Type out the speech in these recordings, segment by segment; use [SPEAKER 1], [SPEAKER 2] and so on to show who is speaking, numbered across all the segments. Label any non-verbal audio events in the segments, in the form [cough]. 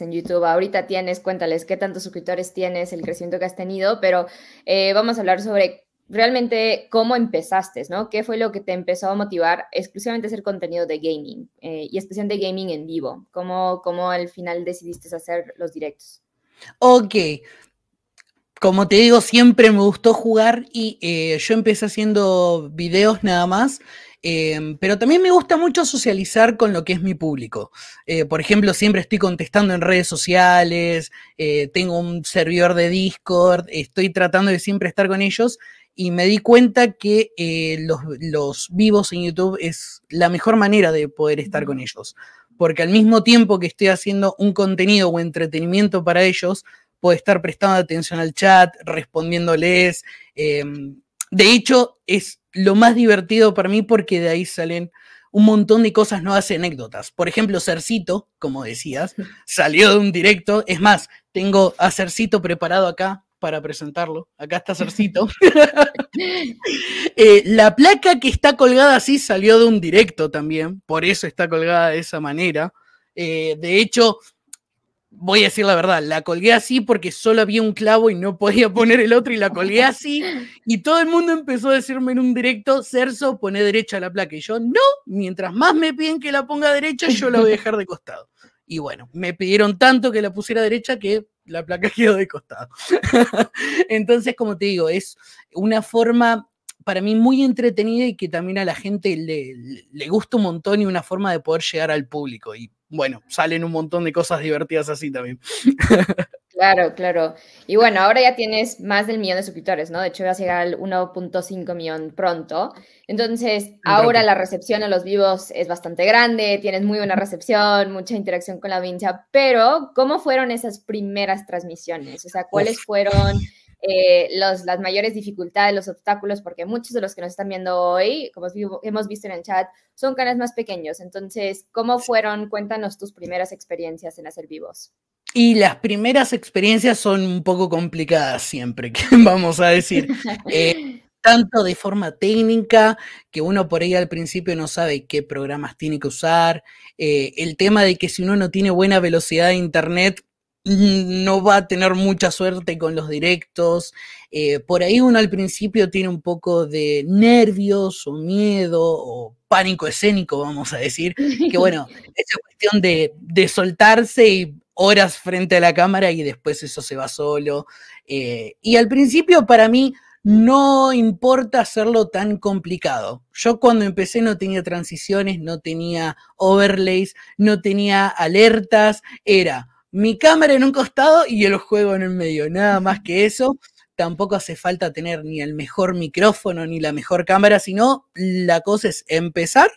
[SPEAKER 1] en YouTube. Ahorita tienes, cuéntales qué tantos suscriptores tienes, el crecimiento que has tenido, pero eh, vamos a hablar sobre realmente cómo empezaste, ¿no? ¿Qué fue lo que te empezó a motivar exclusivamente a hacer contenido de gaming eh, y especialmente de gaming en vivo? ¿Cómo, al final decidiste hacer los directos?
[SPEAKER 2] Ok. Como te digo, siempre me gustó jugar y eh, yo empecé haciendo videos nada más Em, pero también me gusta mucho socializar con lo que es mi público. Eh, por ejemplo, siempre estoy contestando en redes sociales, eh, tengo un servidor de Discord, estoy tratando de siempre estar con ellos y me di cuenta que eh, los, vivos en YouTube es la mejor manera de poder estar con ellos. Porque al mismo tiempo que estoy haciendo un contenido o entretenimiento para ellos, puedo estar prestando atención al chat, respondiéndoles. Em, de hecho, es lo más divertido para mí porque de ahí salen un montón de cosas nuevas anécdotas. Por ejemplo, Cercito, como decías, salió de un directo. Es más, tengo a Cercito preparado acá para presentarlo. Acá está Cercito. [laughs] Eh, la placa que está colgada así salió de un directo también, por eso está colgada de esa manera. Eh, de hecho, voy a decir la verdad, la colgué así porque solo había un clavo y no podía poner el otro y la colgué así. Y todo el mundo empezó a decirme en un directo, Cerso, pone derecha la placa. Y yo, no, mientras más me piden que la ponga derecha, yo la voy a dejar de costado. Y bueno, me pidieron tanto que la pusiera derecha que la placa [laughs] quedó de costado. Entonces, como te digo, es una forma para mí muy entretenida y que también a la gente le, le gusta un montón y una forma de poder llegar al público. Y bueno, salen un montón de cosas divertidas así también. [laughs]
[SPEAKER 1] Claro, claro. Y bueno, ahora ya tienes más del millón de suscriptores, ¿no? De hecho, vas a llegar al 1.5 millón pronto. Entonces, ahora la recepción a los vivos es bastante grande, tienes muy buena recepción, mucha interacción con la audiencia, pero ¿cómo fueron esas primeras transmisiones? O sea, ¿cuáles fueron eh, los, las mayores dificultades, los obstáculos, porque muchos de los que nos están viendo hoy, como hemos visto en el chat, son canales más pequeños. Entonces, ¿cómo fueron? Cuéntanos tus primeras experiencias en hacer vivos.
[SPEAKER 2] Y las primeras experiencias son un poco complicadas siempre, [laughs] vamos a decir. [laughs] Eh, tanto de forma técnica, que uno por ahí al principio no sabe qué programas tiene que usar, eh, el tema de que si uno no tiene buena velocidad de internet, no va a tener mucha suerte con los directos. Eh, por ahí uno al principio tiene un poco de nervios o miedo o pánico escénico, vamos a decir, [laughs] que bueno, es cuestión de, soltarse y horas frente a la cámara y después eso se va solo. Eh, y al principio para mí no importa hacerlo tan complicado. Yo cuando empecé no tenía transiciones, no tenía overlays, no tenía alertas, era mi cámara en un costado y el juego en el medio, nada más que eso. Tampoco hace falta tener ni el mejor micrófono ni la mejor cámara, sino la cosa es empezar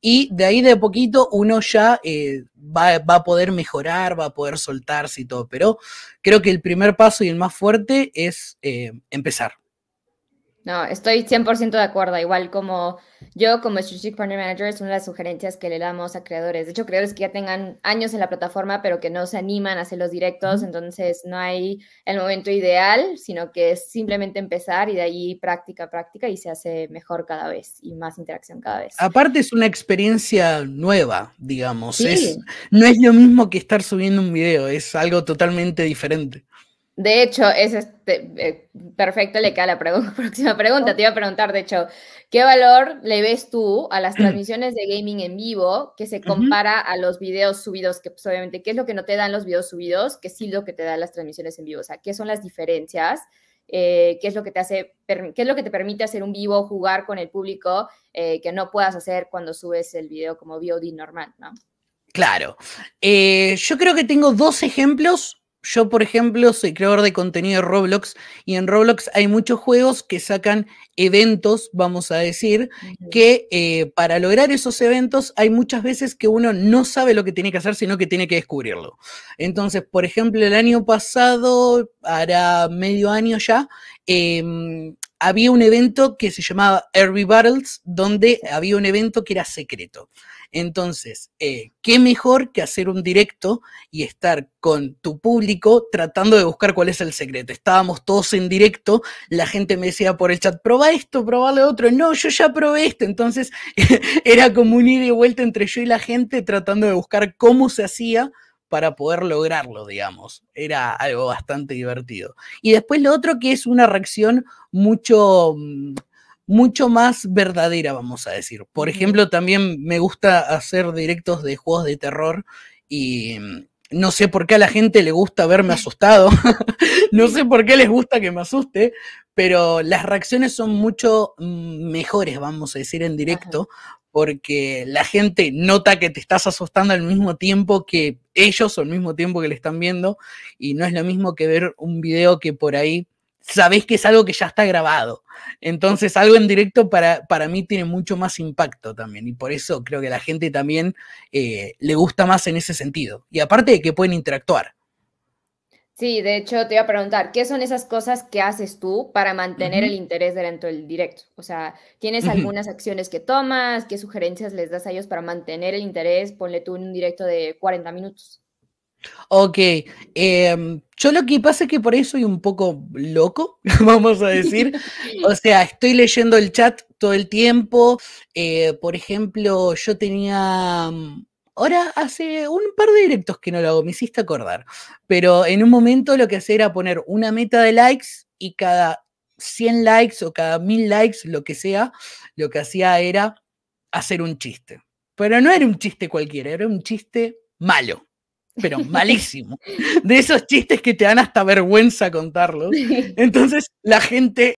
[SPEAKER 2] y de ahí de poquito uno ya eh, va, a poder mejorar, va a poder soltarse y todo. Pero creo que el primer paso y el más fuerte es eh, empezar.
[SPEAKER 1] No, estoy 100% de acuerdo. Igual como yo, como Strategic Partner Manager, es una de las sugerencias que le damos a creadores. De hecho, creadores que ya tengan años en la plataforma, pero que no se animan a hacer los directos. Entonces, no hay el momento ideal, sino que es simplemente empezar y de ahí práctica, práctica y se hace mejor cada vez y más interacción cada vez.
[SPEAKER 2] Aparte, es una experiencia nueva, digamos. no es lo mismo que estar subiendo un video, es algo totalmente diferente.
[SPEAKER 1] De hecho, es este, eh, perfecto, le queda la pregunta, [laughs] próxima pregunta. Te iba a preguntar, de hecho, ¿qué valor le ves tú a las [clears throat] transmisiones de gaming en vivo que se compara a los videos subidos? Que pues, obviamente, ¿qué es lo que no te dan los videos subidos? ¿Qué sí lo que te dan las transmisiones en vivo? O sea, ¿qué son las diferencias? Eh, ¿Qué es lo que te hace, qué es lo que te permite hacer un vivo, jugar con el público eh, que no puedas hacer cuando subes el video como VOD normal, ¿no?
[SPEAKER 2] Claro. yo creo que tengo dos ejemplos yo, por ejemplo, soy creador de contenido de Roblox y en Roblox hay muchos juegos que sacan eventos, vamos a decir, que eh, para lograr esos eventos hay muchas veces que uno no sabe lo que tiene que hacer, sino que tiene que descubrirlo. Entonces, por ejemplo, el año pasado, hará medio año ya, em, había un evento que se llamaba Airbnb Battles, donde había un evento que era secreto. Entonces, eh, ¿qué mejor que hacer un directo y estar con tu público tratando de buscar cuál es el secreto? Estábamos todos en directo, la gente me decía por el chat, probá esto, probá lo otro, no, yo ya probé esto, entonces [laughs] era como un ida y vuelta entre yo y la gente tratando de buscar cómo se hacía para poder lograrlo, digamos. Era algo bastante divertido. Y después lo otro que es una reacción mucho mm, mucho más verdadera, vamos a decir. Por ejemplo, también me gusta hacer directos de juegos de terror y mm, no sé por qué a la gente le gusta verme [laughs] asustado, [laughs] no sé por qué les gusta que me asuste, pero las reacciones son mucho mm, mejores, vamos a decir, en directo, porque la gente nota que te estás asustando al mismo tiempo que ellos o al mismo tiempo que le están viendo, y no es lo mismo que ver un video que por ahí Sabes que es algo que ya está grabado. Entonces, algo en directo para, para mí tiene mucho más impacto también. Y por eso creo que a la gente también eh, le gusta más en ese sentido. Y aparte de que pueden interactuar.
[SPEAKER 1] Sí, de hecho, te iba a preguntar, ¿qué son esas cosas que haces tú para mantener el interés dentro del directo? O sea, ¿tienes algunas acciones que tomas? ¿Qué sugerencias les das a ellos para mantener el interés? Ponle tú en un directo de 40 minutos.
[SPEAKER 2] Ok, em, yo lo que pasa es que por ahí soy un poco loco, [laughs] vamos a decir. [laughs] o sea, estoy leyendo el chat todo el tiempo. Eh, por ejemplo, yo tenía mm, Ahora hace un par de directos que no lo hago, me hiciste acordar. Pero en un momento lo que hacía era poner una meta de likes y cada 100 likes o cada 1000 likes, lo que sea, lo que hacía era hacer un chiste. Pero no era un chiste cualquiera, era un chiste malo pero malísimo.
[SPEAKER 1] De esos chistes que te dan hasta vergüenza contarlos. Entonces la gente